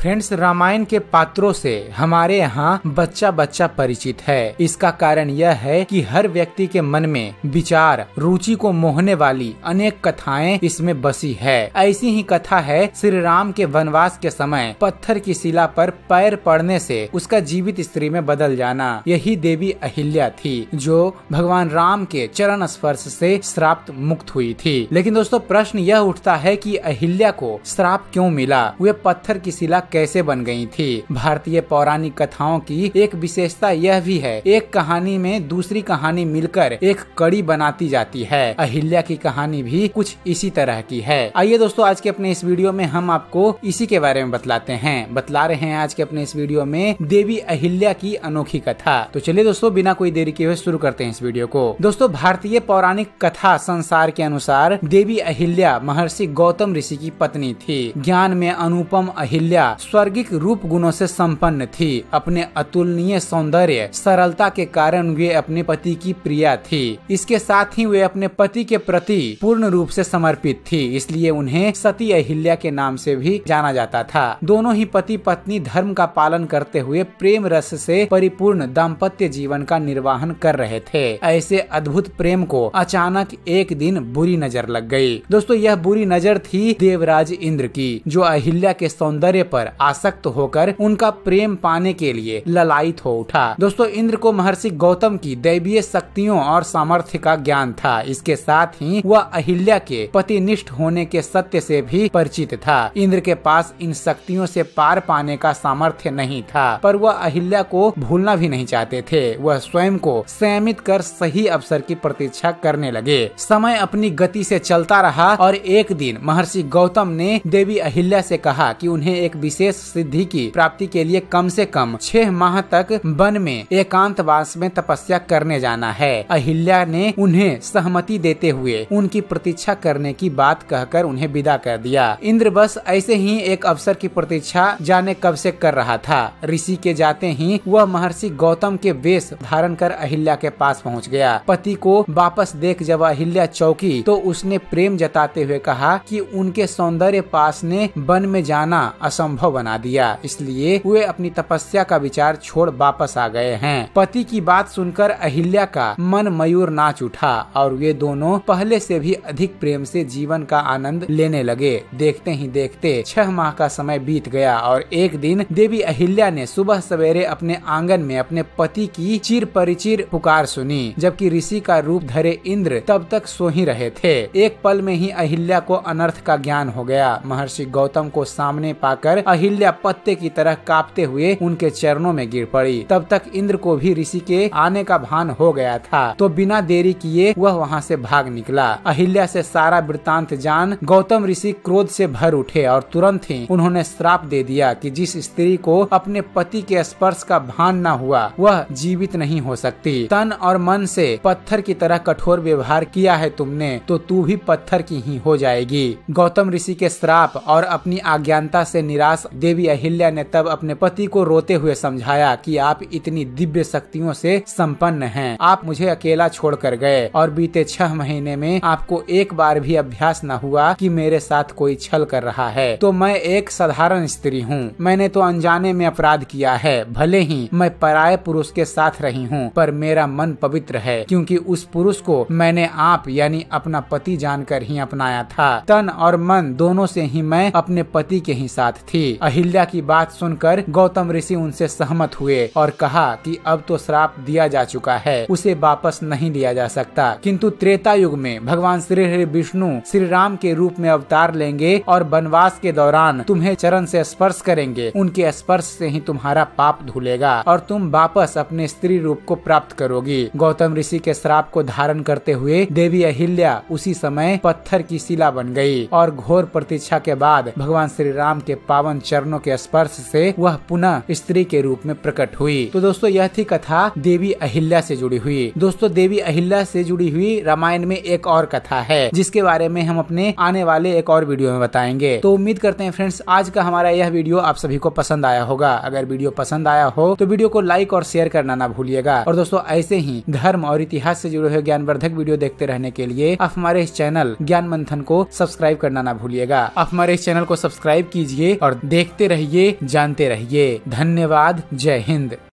friends Ramayan के पात्रों से हमारे यहाँ बच्चा बच्चा परिचित है इसका कारण यह है कि हर व्यक्ति के मन में विचार रुचि को मोहने वाली अनेक कथाएं इसमें बसी है ऐसी ही कथा है श्री राम के वनवास के समय पत्थर की शिला पर पैर पड़ने से उसका जीवित स्त्री में बदल जाना यही देवी अहिल्या थी जो भगवान राम के चरण स्पर्श से श्राप्त मुक्त हुई थी लेकिन दोस्तों प्रश्न यह उठता है कि अहिल्या को श्राप क्यों मिला वे पत्थर की शिला कैसे बन गई थी भारतीय पौराणिक कथाओं की एक विशेषता यह भी है एक कहानी में दूसरी कहानी मिलकर एक कड़ी बनाती जाती है अहिल्या की कहानी भी कुछ इसी तरह की है आइए दोस्तों आज के अपने इस वीडियो में हम आपको इसी के बारे में बतलाते हैं बतला रहे हैं आज के अपने इस वीडियो में देवी अहिल्या की अनोखी कथा तो चलिए दोस्तों बिना कोई देरी के हुए शुरू करते हैं इस वीडियो को दोस्तों भारतीय पौराणिक कथा संसार के अनुसार देवी अहिल्या महर्षि गौतम ऋषि की पत्नी थी ज्ञान में अनुपम अहिल्या स्वर्गिक रूप गुणों से संपन्न थी अपने अतुलनीय सौंदर्य सरलता के कारण वे अपने पति की प्रिया थी इसके साथ ही वे अपने पति के प्रति पूर्ण रूप से समर्पित थी इसलिए उन्हें सती अहिल्या के नाम से भी जाना जाता था दोनों ही पति पत्नी धर्म का पालन करते हुए प्रेम रस से परिपूर्ण दाम्पत्य जीवन का निर्वाहन कर रहे थे ऐसे अद्भुत प्रेम को अचानक एक दिन बुरी नजर लग गई दोस्तों यह बुरी नजर थी देवराज इंद्र की जो अहिल्या के सौंदर्य पर आसक्त होकर उनका प्रेम पाने के लिए ललायित हो उठा दोस्तों इंद्र को महर्षि गौतम की दैवीय शक्तियों और सामर्थ्य का ज्ञान था इसके साथ ही वह अहिल्या के पतिनिष्ठ होने के सत्य से भी परिचित था इंद्र के पास इन शक्तियों से पार पाने का सामर्थ्य नहीं था पर वह अहिल्या को भूलना भी नहीं चाहते थे वह स्वयं को संयमित कर सही अवसर की प्रतीक्षा करने लगे समय अपनी गति से चलता रहा और एक दिन महर्षि गौतम ने देवी अहिल्या से कहा कि उन्हें एक विशेष विशेष सिद्धि की प्राप्ति के लिए कम से कम छह माह तक वन में एकांतवास में तपस्या करने जाना है अहिल्या ने उन्हें सहमति देते हुए उनकी प्रतीक्षा करने की बात कहकर उन्हें विदा कर दिया इंद्र बस ऐसे ही एक अवसर की प्रतीक्षा जाने कब से कर रहा था ऋषि के जाते ही वह महर्षि गौतम के वेश धारण कर अहिल्या के पास पहुंच गया पति को वापस देख जब अहिल्या चौकी तो उसने प्रेम जताते हुए कहा कि उनके सौंदर्य पास ने वन में जाना असंभव असंभव बना दिया इसलिए वे अपनी तपस्या का विचार छोड़ वापस आ गए हैं पति की बात सुनकर अहिल्या का मन मयूर नाच उठा और वे दोनों पहले से भी अधिक प्रेम से जीवन का आनंद लेने लगे देखते ही देखते छह माह का समय बीत गया और एक दिन देवी अहिल्या ने सुबह सवेरे अपने आंगन में अपने पति की चिर परिचिर पुकार सुनी जबकि ऋषि का रूप धरे इंद्र तब तक सो ही रहे थे एक पल में ही अहिल्या को अनर्थ का ज्ञान हो गया महर्षि गौतम को सामने पाकर अहिल्या पत्ते की तरह कांपते हुए उनके चरणों में गिर पड़ी तब तक इंद्र को भी ऋषि के आने का भान हो गया था तो बिना देरी किए वह वहाँ से भाग निकला अहिल्या से सारा वृतांत जान गौतम ऋषि क्रोध से भर उठे और तुरंत ही उन्होंने श्राप दे दिया कि जिस स्त्री को अपने पति के स्पर्श का भान न हुआ वह जीवित नहीं हो सकती तन और मन से पत्थर की तरह कठोर व्यवहार किया है तुमने तो तू भी पत्थर की ही हो जाएगी गौतम ऋषि के श्राप और अपनी अज्ञानता से निराश देवी अहिल्या ने तब अपने पति को रोते हुए समझाया कि आप इतनी दिव्य शक्तियों से संपन्न हैं आप मुझे अकेला छोड़ कर गए और बीते छह महीने में आपको एक बार भी अभ्यास न हुआ कि मेरे साथ कोई छल कर रहा है तो मैं एक साधारण स्त्री हूँ मैंने तो अनजाने में अपराध किया है भले ही मैं पराय पुरुष के साथ रही हूँ पर मेरा मन पवित्र है क्योंकि उस पुरुष को मैंने आप यानी अपना पति जानकर ही अपनाया था तन और मन दोनों से ही मैं अपने पति के ही साथ थी थी अहिल्या की बात सुनकर गौतम ऋषि उनसे सहमत हुए और कहा कि अब तो श्राप दिया जा चुका है उसे वापस नहीं लिया जा सकता किंतु त्रेता युग में भगवान श्री हरि विष्णु श्री राम के रूप में अवतार लेंगे और वनवास के दौरान तुम्हें चरण से स्पर्श करेंगे उनके स्पर्श से ही तुम्हारा पाप धुलेगा और तुम वापस अपने स्त्री रूप को प्राप्त करोगी गौतम ऋषि के श्राप को धारण करते हुए देवी अहिल्या उसी समय पत्थर की शिला बन गई और घोर प्रतीक्षा के बाद भगवान श्री राम के पावन चरणों के स्पर्श से वह पुनः स्त्री के रूप में प्रकट हुई तो दोस्तों यह थी कथा देवी अहिल्या से जुड़ी हुई दोस्तों देवी अहिल्या से जुड़ी हुई रामायण में एक और कथा है जिसके बारे में हम अपने आने वाले एक और वीडियो में बताएंगे तो उम्मीद करते हैं फ्रेंड्स आज का हमारा यह वीडियो आप सभी को पसंद आया होगा अगर वीडियो पसंद आया हो तो वीडियो को लाइक और शेयर करना ना भूलिएगा और दोस्तों ऐसे ही धर्म और इतिहास से जुड़े हुए ज्ञानवर्धक वीडियो देखते रहने के लिए आप हमारे इस चैनल ज्ञान मंथन को सब्सक्राइब करना ना भूलिएगा आप हमारे इस चैनल को सब्सक्राइब कीजिए और देखते रहिए जानते रहिए धन्यवाद जय हिंद